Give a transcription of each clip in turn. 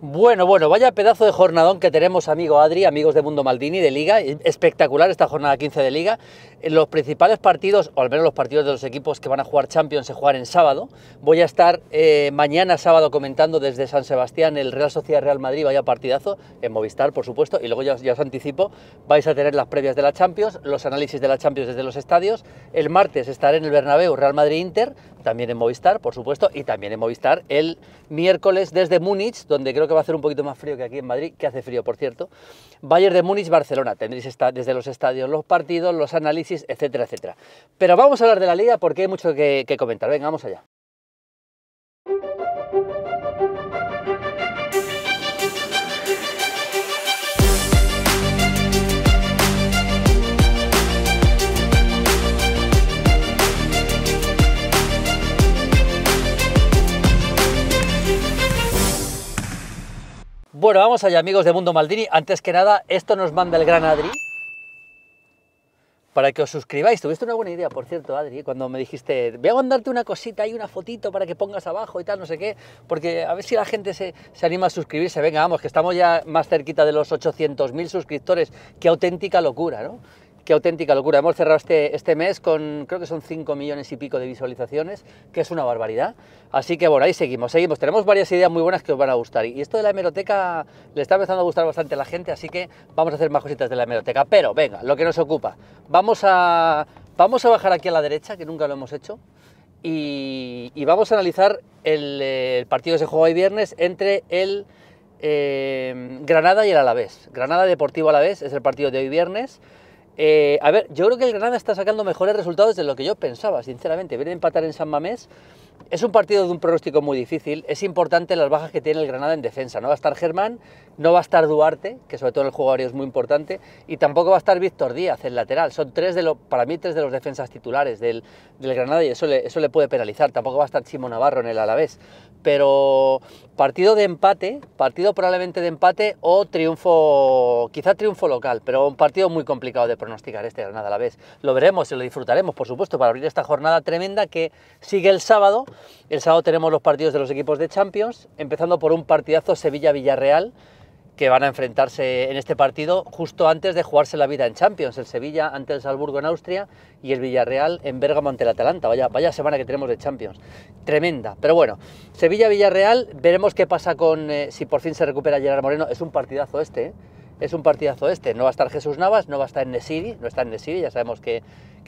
Bueno, bueno, vaya pedazo de jornadón que tenemos, amigo Adri, amigos de Mundo Maldini, de Liga. Espectacular esta jornada 15 de Liga. Eh, los principales partidos, o al menos los partidos de los equipos que van a jugar Champions, se juegan en sábado. Voy a estar eh, mañana sábado comentando desde San Sebastián el Real Sociedad Real Madrid, vaya partidazo, en Movistar, por supuesto. Y luego ya, ya os anticipo, vais a tener las previas de la Champions, los análisis de la Champions desde los estadios. El martes estaré en el Bernabéu, Real Madrid-Inter, también en Movistar, por supuesto, y también en Movistar el miércoles desde Múnich, donde creo que va a hacer un poquito más frío que aquí en Madrid, que hace frío, por cierto. Bayern de Múnich, Barcelona, tendréis desde los estadios los partidos, los análisis, etcétera, etcétera. Pero vamos a hablar de la liga porque hay mucho que, que comentar. Venga, vamos allá. Bueno, vamos allá, amigos de Mundo Maldini. Antes que nada, esto nos manda el gran Adri para que os suscribáis. Tuviste una buena idea, por cierto, Adri, cuando me dijiste, voy a mandarte una cosita y una fotito para que pongas abajo y tal, no sé qué, porque a ver si la gente se, se anima a suscribirse. Venga, vamos, que estamos ya más cerquita de los 800.000 suscriptores. Qué auténtica locura, ¿no? Qué auténtica locura. Hemos cerrado este, este mes con, creo que son 5 millones y pico de visualizaciones, que es una barbaridad. Así que bueno, ahí seguimos, seguimos. Tenemos varias ideas muy buenas que os van a gustar. Y esto de la hemeroteca le está empezando a gustar bastante a la gente, así que vamos a hacer más cositas de la hemeroteca. Pero venga, lo que nos ocupa. Vamos a, vamos a bajar aquí a la derecha, que nunca lo hemos hecho. Y, vamos a analizar el, partido que se juega hoy viernes entre el eh, Granada y el Alavés. Granada Deportivo Alavés es el partido de hoy viernes. Eh, a ver, yo creo que el Granada está sacando mejores resultados de lo que yo pensaba, sinceramente. Ver empatar en San Mamés es un partido de un pronóstico muy difícil. Es importante las bajas que tiene el Granada en defensa. No va a estar Germán, no va a estar Duarte, que sobre todo en el jugador es muy importante, y tampoco va a estar Víctor Díaz, el lateral. Son tres de los, para mí, tres de los defensas titulares del, Granada y eso le, puede penalizar. Tampoco va a estar Chimo Navarro en el Alavés. Pero partido de empate, partido probablemente de empate o triunfo, quizá triunfo local, pero un partido muy complicado de pronosticar este Granada vez. Lo veremos y lo disfrutaremos, por supuesto, para abrir esta jornada tremenda que sigue el sábado el sábado tenemos los partidos de los equipos de Champions, empezando por un partidazo Sevilla-Villarreal, que van a enfrentarse en este partido justo antes de jugarse la vida en Champions. El Sevilla ante el Salzburgo en Austria y el Villarreal en Bérgamo ante el Atalanta. Vaya, semana que tenemos de Champions. Tremenda. Pero bueno, Sevilla-Villarreal, veremos qué pasa con eh, si por fin se recupera Gerard Moreno. Es un partidazo este, ¿eh? es un partidazo este. No va a estar Jesús Navas, no va a estar en Nesiri, no está en Nesiri, ya sabemos que,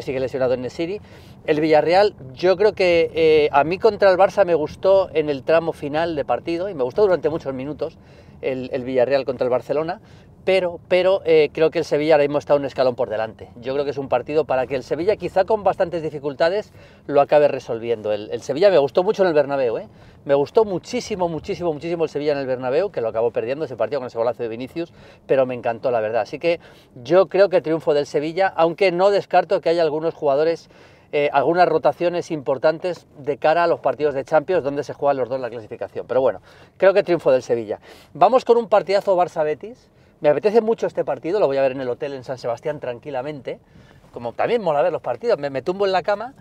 sigue lesionado en Nesiri. El Villarreal, yo creo que eh, a mí contra el Barça me gustó en el tramo final de partido y me gustó durante muchos minutos el Villarreal contra el Barcelona, pero, eh, creo que el Sevilla ahora mismo está un escalón por delante. Yo creo que es un partido para que el Sevilla, quizá con bastantes dificultades, lo acabe resolviendo. El, Sevilla me gustó mucho en el Bernabéu, ¿eh? me gustó muchísimo, muchísimo, muchísimo el Sevilla en el Bernabéu, que lo acabó perdiendo ese partido con ese golazo de Vinicius, pero me encantó la verdad. Así que yo creo que triunfo del Sevilla, aunque no descarto que haya algunos jugadores eh, algunas rotaciones importantes de cara a los partidos de Champions, donde se juegan los dos la clasificación. Pero bueno, creo que triunfo del Sevilla. Vamos con un partidazo Barça-Betis me apetece mucho este partido, lo voy a ver en el hotel en San Sebastián tranquilamente. Como también mola ver los partidos, me, tumbo en la cama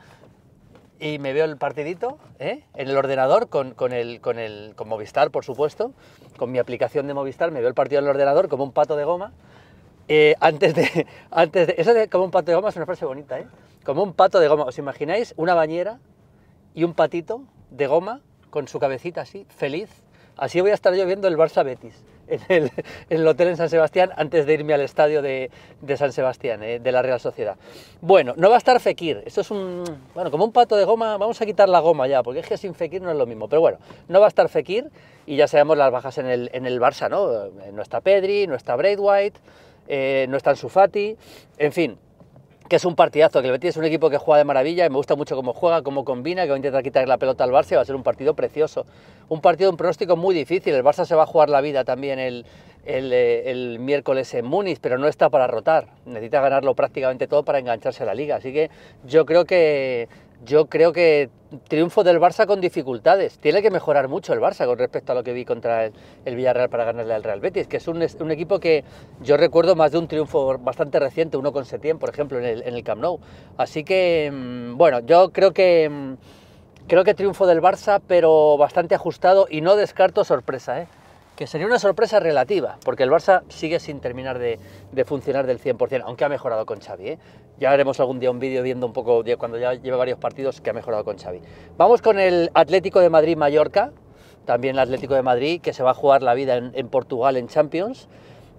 y me veo el partidito ¿eh? en el ordenador con, el, con, el, con Movistar, por supuesto, con mi aplicación de Movistar, me veo el partido en el ordenador como un pato de goma. Eh, antes, de, antes de. Eso de como un pato de goma es una frase bonita, ¿eh? Como un pato de goma. ¿Os imagináis una bañera y un patito de goma con su cabecita así, feliz? Así voy a estar yo viendo el Barça Betis en el, hotel en San Sebastián antes de irme al estadio de, San Sebastián, eh, de la Real Sociedad. Bueno, no va a estar Fekir. eso es un. Bueno, como un pato de goma, vamos a quitar la goma ya, porque es que sin Fekir no es lo mismo. Pero bueno, no va a estar Fekir y ya sabemos las bajas en el, en el Barça, ¿no? Eh, no está Pedri, no está Braithwaite, eh, no está Sufati, en fin que es un partidazo, que el Betis es un equipo que juega de maravilla y me gusta mucho cómo juega, cómo combina, que va a intentar quitar la pelota al Barça y va a ser un partido precioso. Un partido, un pronóstico muy difícil, el Barça se va a jugar la vida también el, el, eh, el miércoles en Múnich, pero no está para rotar, necesita ganarlo prácticamente todo para engancharse a la liga, así que yo creo que yo creo que triunfo del Barça con dificultades. Tiene que mejorar mucho el Barça con respecto a lo que vi contra el, Villarreal para ganarle al Real Betis, que es un, equipo que yo recuerdo más de un triunfo bastante reciente, uno con Setién, por ejemplo, en el, en Camp Nou. Así que, mm, bueno, yo creo que mm, creo que triunfo del Barça, pero bastante ajustado y no descarto sorpresa, ¿eh? que sería una sorpresa relativa, porque el Barça sigue sin terminar de, funcionar del 100%, aunque ha mejorado con Xavi. ¿eh? Ya haremos algún día un vídeo viendo un poco, cuando ya lleva varios partidos, que ha mejorado con Xavi. Vamos con el Atlético de Madrid-Mallorca, también el Atlético de Madrid, que se va a jugar la vida en, Portugal en Champions.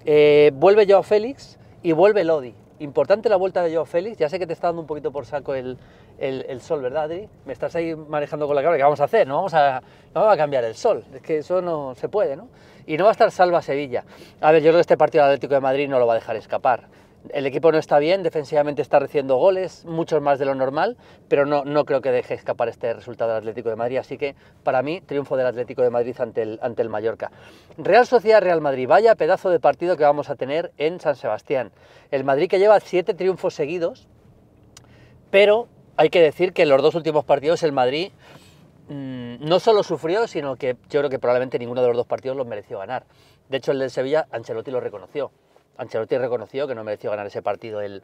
vuelve eh, vuelve Joao Félix y vuelve Lodi importante la vuelta de Joao Félix. Ya sé que te está dando un poquito por saco el, sol, ¿verdad, Adri? Me estás ahí manejando con la cara. ¿Qué vamos a hacer? No vamos a, a cambiar el sol. Es que eso no se puede, ¿no? Y no va a estar salva Sevilla. A ver, yo creo que este partido Atlético de Madrid no lo va a dejar escapar el equipo no está bien, defensivamente está recibiendo goles, muchos más de lo normal, pero no, creo que deje escapar este resultado del Atlético de Madrid. Así que para mí, triunfo del Atlético de Madrid ante el, ante el Mallorca. Real Sociedad Real Madrid, vaya pedazo de partido que vamos a tener en San Sebastián. El Madrid que lleva siete triunfos seguidos, pero hay que decir que en los dos últimos partidos el Madrid mm, no solo sufrió, sino que yo creo que probablemente ninguno de los dos partidos los mereció ganar. De hecho, el del Sevilla, Ancelotti lo reconoció. Ancelotti reconoció que no mereció ganar ese partido el,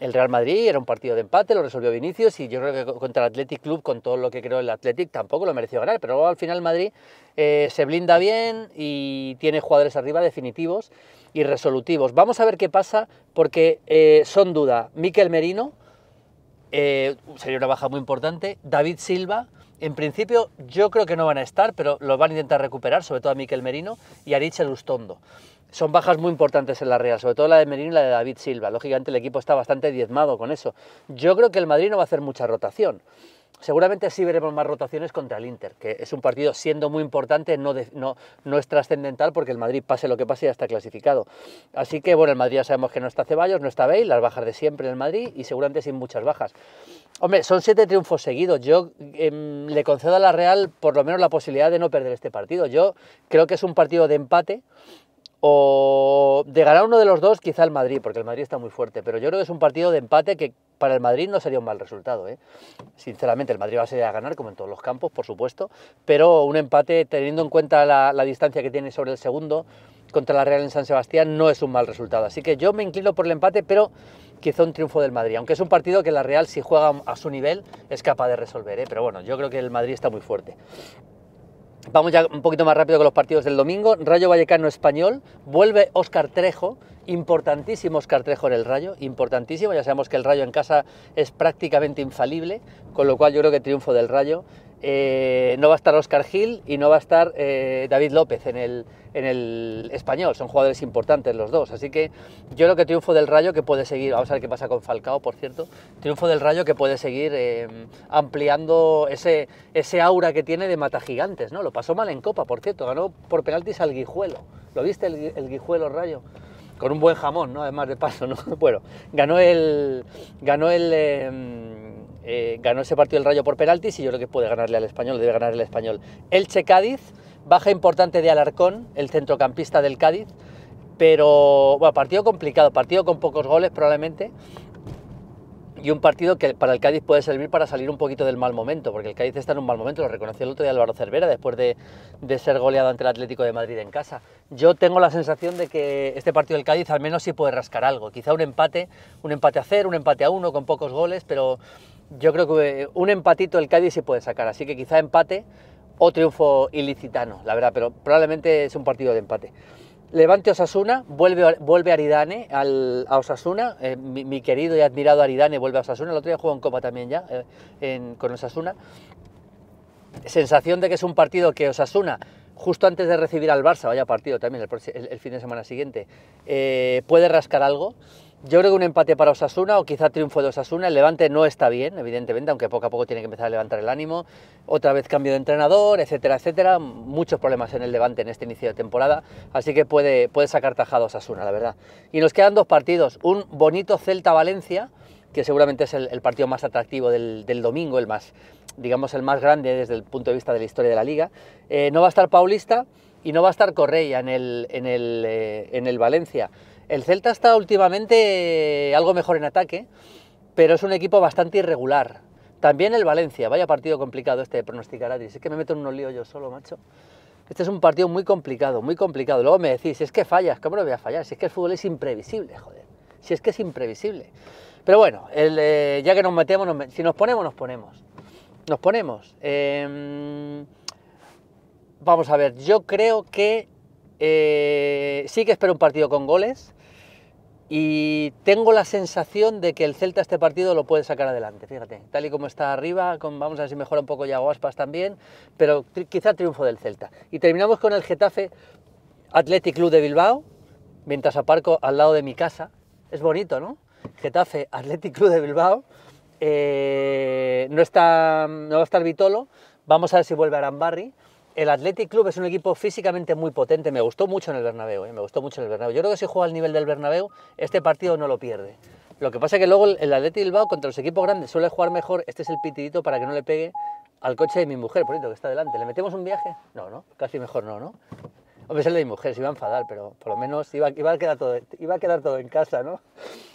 Real Madrid, era un partido de empate, lo resolvió Vinicius y yo creo que contra el Athletic Club, con todo lo que creo el Athletic, tampoco lo mereció ganar, pero al final Madrid eh, se blinda bien y tiene jugadores arriba definitivos y resolutivos. Vamos a ver qué pasa porque eh, son duda Miquel Merino, eh, sería una baja muy importante, David Silva, en principio yo creo que no van a estar, pero lo van a intentar recuperar, sobre todo a Miquel Merino y a Lustondo. Ustondo son bajas muy importantes en la Real, sobre todo la de Merino y la de David Silva. Lógicamente el equipo está bastante diezmado con eso. Yo creo que el Madrid no va a hacer mucha rotación. Seguramente sí veremos más rotaciones contra el Inter, que es un partido siendo muy importante, no, no, es trascendental porque el Madrid pase lo que pase ya está clasificado. Así que bueno, el Madrid ya sabemos que no está Ceballos, no está Bale, las bajas de siempre en el Madrid y seguramente sin muchas bajas. Hombre, son siete triunfos seguidos. Yo em, le concedo a la Real por lo menos la posibilidad de no perder este partido. Yo creo que es un partido de empate o de ganar uno de los dos, quizá el Madrid, porque el Madrid está muy fuerte, pero yo creo que es un partido de empate que para el Madrid no sería un mal resultado. ¿eh? Sinceramente, el Madrid va a ser a ganar, como en todos los campos, por supuesto, pero un empate teniendo en cuenta la, distancia que tiene sobre el segundo contra la Real en San Sebastián no es un mal resultado. Así que yo me inclino por el empate, pero quizá un triunfo del Madrid, aunque es un partido que la Real, si juega a su nivel, es capaz de resolver. ¿eh? Pero bueno, yo creo que el Madrid está muy fuerte. Vamos ya un poquito más rápido con los partidos del domingo. Rayo Vallecano Español, vuelve Oscar Trejo, importantísimo Oscar Trejo en el Rayo, importantísimo, ya sabemos que el Rayo en casa es prácticamente infalible, con lo cual yo creo que triunfo del Rayo eh, no va a estar Oscar Gil y no va a estar eh, David López en el, en el español. Son jugadores importantes los dos. Así que yo creo que triunfo del Rayo que puede seguir, vamos a ver qué pasa con Falcao, por cierto, triunfo del Rayo que puede seguir eh, ampliando ese, ese aura que tiene de mata gigantes. ¿no? Lo pasó mal en Copa, por cierto, ganó por penaltis al Guijuelo. ¿Lo viste el, Guijuelo Rayo? Con un buen jamón, ¿no? Además de paso, ¿no? Bueno, ganó el, ganó el, em, eh, ganó ese partido el Rayo por penaltis y yo creo que puede ganarle al español, debe ganar el español. Elche Cádiz, baja importante de Alarcón, el centrocampista del Cádiz, pero bueno, partido complicado, partido con pocos goles probablemente, y un partido que para el Cádiz puede servir para salir un poquito del mal momento, porque el Cádiz está en un mal momento, lo reconoció el otro día Álvaro Cervera después de, ser goleado ante el Atlético de Madrid en casa. Yo tengo la sensación de que este partido del Cádiz al menos sí puede rascar algo, quizá un empate, un empate a cero, un empate a uno con pocos goles, pero yo creo que un empatito el Cádiz sí puede sacar, así que quizá empate o triunfo ilicitano, la verdad, pero probablemente es un partido de empate. Levante Osasuna, vuelve, vuelve Aridane a Osasuna, eh, mi, querido y admirado Aridane vuelve a Osasuna, el otro día jugó en Copa también ya, eh, con Osasuna. Sensación de que es un partido que Osasuna, justo antes de recibir al Barça, vaya partido también el, fin de semana siguiente, eh, puede rascar algo. Yo creo que un empate para Osasuna o quizá triunfo de Osasuna. El Levante no está bien, evidentemente, aunque poco a poco tiene que empezar a levantar el ánimo. Otra vez cambio de entrenador, etcétera, etcétera. Muchos problemas en el Levante en este inicio de temporada. Así que puede, puede sacar tajado Osasuna, la verdad. Y nos quedan dos partidos. Un bonito Celta-Valencia, que seguramente es el, partido más atractivo del, domingo, el más, digamos, el más grande desde el punto de vista de la historia de la liga. Eh, no va a estar Paulista y no va a estar Correia en el, en el, eh, en el Valencia. El Celta está últimamente eh, algo mejor en ataque, pero es un equipo bastante irregular. También el Valencia, vaya partido complicado este de pronosticar Es que me meto en unos líos yo solo, macho. Este es un partido muy complicado, muy complicado. Luego me decís, si es que fallas, ¿cómo lo voy a fallar? Si es que el fútbol es imprevisible, joder. Si es que es imprevisible. Pero bueno, eh, ya que nos metemos, si nos ponemos, nos ponemos. Nos ponemos. Em, vamos a ver, yo creo que eh, sí que espero un partido con goles, y tengo la sensación de que el Celta este partido lo puede sacar adelante, fíjate. Tal y como está arriba, vamos a ver si mejora un poco Yaguaspas también, pero quizá triunfo del Celta. Y terminamos con el Getafe Athletic Club de Bilbao, mientras aparco al lado de mi casa. Es bonito, ¿no? Getafe Athletic Club de Bilbao. Eh, no, está, no va a estar Vitolo, vamos a ver si vuelve Arambarri el Athletic Club es un equipo físicamente muy potente, me gustó mucho en el Bernabéu, ¿eh? me gustó mucho en el Bernabéu. Yo creo que si juega al nivel del Bernabéu, este partido no lo pierde. Lo que pasa es que luego el Athletic Bilbao contra los equipos grandes suele jugar mejor, este es el pitidito para que no le pegue al coche de mi mujer, por que está delante. ¿Le metemos un viaje? No, no, casi mejor no, ¿no? Hombre, es el de mi mujer, se iba a enfadar, pero por lo menos iba, iba a, quedar todo, iba a quedar todo en casa, ¿no?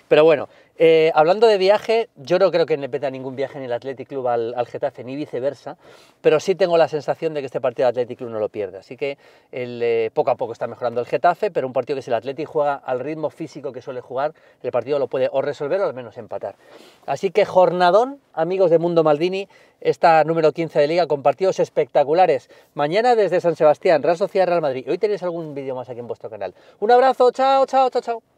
Pero bueno, eh, hablando de viaje, yo no creo que le peta ningún viaje en el Athletic Club al, Getafe, ni viceversa, pero sí tengo la sensación de que este partido del Athletic Club no lo pierde. Así que eh, poco a poco está mejorando el Getafe, pero un partido que si el Athletic juega al ritmo físico que suele jugar, el partido lo puede o resolver o al menos empatar. Así que jornadón, amigos de Mundo Maldini, esta número 15 de Liga con partidos espectaculares. Mañana desde San Sebastián, Real Sociedad Real Madrid. Hoy tenéis algún vídeo más aquí en vuestro canal. Un abrazo, chao, chao, chao, chao.